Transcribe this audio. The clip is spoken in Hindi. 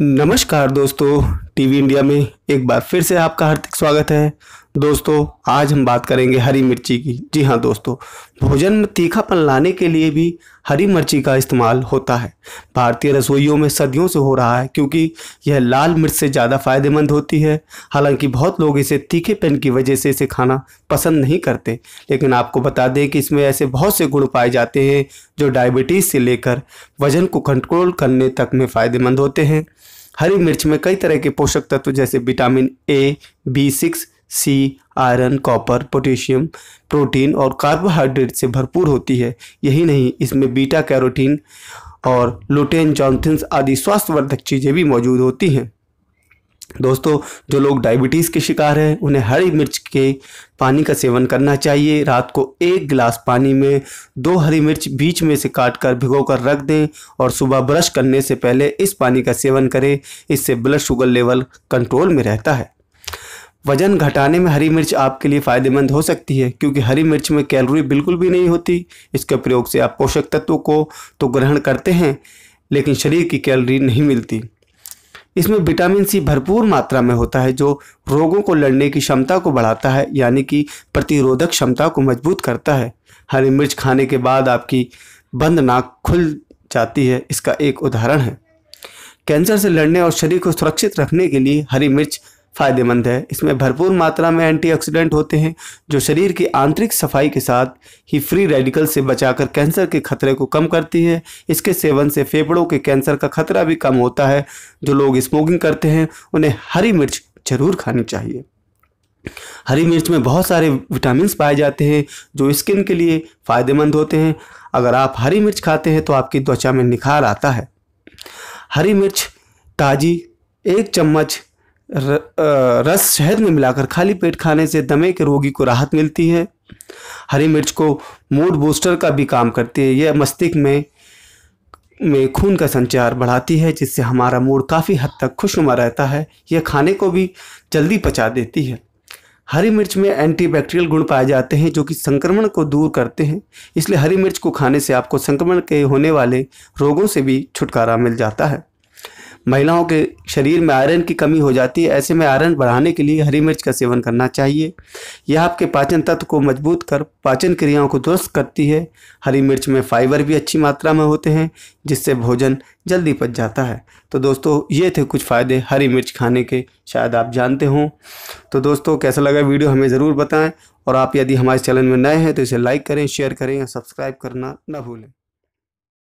नमस्कार दोस्तों टीवी इंडिया में एक बार फिर से आपका हार्दिक स्वागत है दोस्तों आज हम बात करेंगे हरी मिर्ची की जी हाँ दोस्तों भोजन में तीखापन लाने के लिए भी हरी मिर्ची का इस्तेमाल होता है भारतीय रसोइयों में सदियों से हो रहा है क्योंकि यह लाल मिर्च से ज़्यादा फायदेमंद होती है हालांकि बहुत लोग इसे तीखेपन की वजह से इसे खाना पसंद नहीं करते लेकिन आपको बता दें कि इसमें ऐसे बहुत से गुण पाए जाते हैं जो डायबिटीज़ से लेकर वजन को कंट्रोल करने तक में फ़ायदेमंद होते हैं हरी मिर्च में कई तरह के पोषक तत्व जैसे vitamin A B six C iron copper potassium protein और कार्बोहाइड्रेट से भरपूर होती है यही नहीं इसमें बीटा कैरोटीन और लोटेन जॉन्थन्स आदि स्वास्थ्यवर्धक चीज़ें भी मौजूद होती हैं दोस्तों जो लोग डायबिटीज़ के शिकार हैं उन्हें हरी मिर्च के पानी का सेवन करना चाहिए रात को एक गिलास पानी में दो हरी मिर्च बीच में से काट कर भिगो कर रख दें और सुबह ब्रश करने से पहले इस पानी का सेवन करें इससे ब्लड शुगर लेवल कंट्रोल में रहता है वजन घटाने में हरी मिर्च आपके लिए फ़ायदेमंद हो सकती है क्योंकि हरी मिर्च में कैलोरी बिल्कुल भी नहीं होती इसके प्रयोग से आप पोषक तत्वों को तो ग्रहण करते हैं लेकिन शरीर की कैलोरी नहीं मिलती इसमें विटामिन सी भरपूर मात्रा में होता है जो रोगों को लड़ने की क्षमता को बढ़ाता है यानी कि प्रतिरोधक क्षमता को मजबूत करता है हरी मिर्च खाने के बाद आपकी बंद नाक खुल जाती है इसका एक उदाहरण है कैंसर से लड़ने और शरीर को सुरक्षित रखने के लिए हरी मिर्च फायदेमंद है इसमें भरपूर मात्रा में एंटीऑक्सीडेंट होते हैं जो शरीर की आंतरिक सफाई के साथ ही फ्री रेडिकल से बचाकर कैंसर के खतरे को कम करती है इसके सेवन से फेफड़ों के कैंसर का खतरा भी कम होता है जो लोग स्मोकिंग करते हैं उन्हें हरी मिर्च जरूर खानी चाहिए हरी मिर्च में बहुत सारे विटामिन पाए जाते हैं जो स्किन के लिए फ़ायदेमंद होते हैं अगर आप हरी मिर्च खाते हैं तो आपकी त्वचा में निखार आता है हरी मिर्च ताज़ी एक चम्मच र, रस शहद में मिलाकर खाली पेट खाने से दमे के रोगी को राहत मिलती है हरी मिर्च को मूड बूस्टर का भी काम करती है यह मस्तिष्क में में खून का संचार बढ़ाती है जिससे हमारा मूड काफ़ी हद तक खुशनुमा रहता है यह खाने को भी जल्दी पचा देती है हरी मिर्च में एंटीबैक्टीरियल गुण पाए जाते हैं जो कि संक्रमण को दूर करते हैं इसलिए हरी मिर्च को खाने से आपको संक्रमण के होने वाले रोगों से भी छुटकारा मिल जाता है महिलाओं के शरीर में आयरन की कमी हो जाती है ऐसे में आयरन बढ़ाने के लिए हरी मिर्च का सेवन करना चाहिए यह आपके पाचन तत्व को मजबूत कर पाचन क्रियाओं को दुरुस्त करती है हरी मिर्च में फाइबर भी अच्छी मात्रा में होते हैं जिससे भोजन जल्दी पच जाता है तो दोस्तों ये थे कुछ फ़ायदे हरी मिर्च खाने के शायद आप जानते हों तो दोस्तों कैसा लगा वीडियो हमें ज़रूर बताएँ और आप यदि हमारे चैनल में नए हैं तो इसे लाइक करें शेयर करें या सब्सक्राइब करना न भूलें